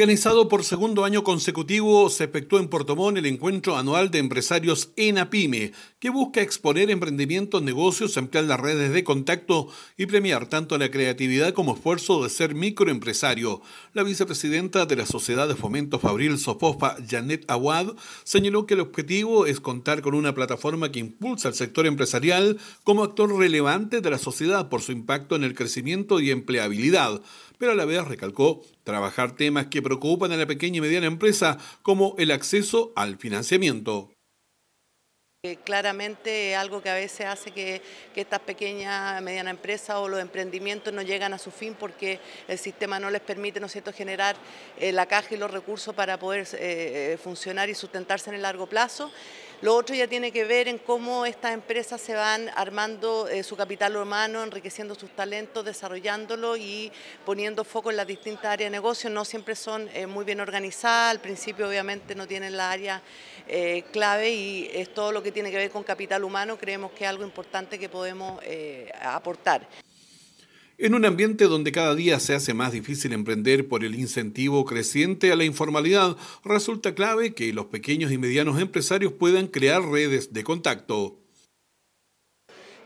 Organizado por segundo año consecutivo, se efectuó en Portomón el encuentro anual de empresarios ENAPYME, que busca exponer emprendimientos, negocios, ampliar las redes de contacto y premiar tanto la creatividad como esfuerzo de ser microempresario. La vicepresidenta de la Sociedad de Fomento Fabril Sofofa, Janet Awad, señaló que el objetivo es contar con una plataforma que impulsa al sector empresarial como actor relevante de la sociedad por su impacto en el crecimiento y empleabilidad, pero a la vez recalcó trabajar temas que preocupan a la pequeña y mediana empresa, como el acceso al financiamiento. Eh, claramente algo que a veces hace que, estas pequeñas, medianas empresas o los emprendimientos no llegan a su fin porque el sistema no les permite ¿no cierto? generar eh, la caja y los recursos para poder eh, funcionar y sustentarse en el largo plazo. Lo otro ya tiene que ver en cómo estas empresas se van armando eh, su capital humano, enriqueciendo sus talentos, desarrollándolo y poniendo foco en las distintas áreas de negocio. No siempre son eh, muy bien organizadas, al principio obviamente no tienen la área eh, clave y es todo lo que tiene que ver con capital humano, creemos que es algo importante que podemos aportar. En un ambiente donde cada día se hace más difícil emprender por el incentivo creciente a la informalidad, resulta clave que los pequeños y medianos empresarios puedan crear redes de contacto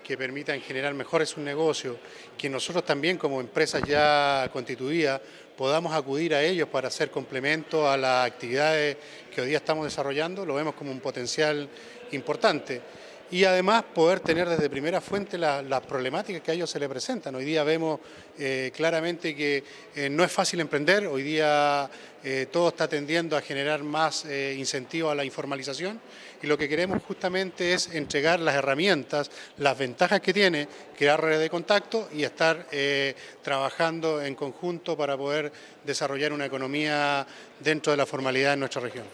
que permitan generar mejores un negocio, que nosotros también como empresa ya constituida podamos acudir a ellos para hacer complemento a las actividades que hoy día estamos desarrollando, lo vemos como un potencial importante y además poder tener desde primera fuente las problemáticas que a ellos se les presentan. Hoy día vemos eh, claramente que eh, no es fácil emprender, hoy día eh, todo está tendiendo a generar más incentivos a la informalización y lo que queremos justamente es entregar las herramientas, las ventajas que tiene, crear redes de contacto y estar trabajando en conjunto para poder desarrollar una economía dentro de la formalidad en nuestra región.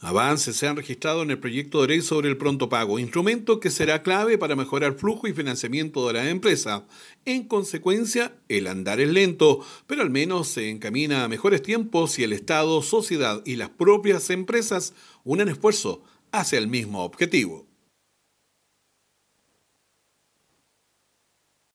Avances se han registrado en el proyecto de ley sobre el pronto pago, instrumento que será clave para mejorar flujo y financiamiento de la empresa. En consecuencia, el andar es lento, pero al menos se encamina a mejores tiempos si el Estado, sociedad y las propias empresas unen esfuerzo hacia el mismo objetivo.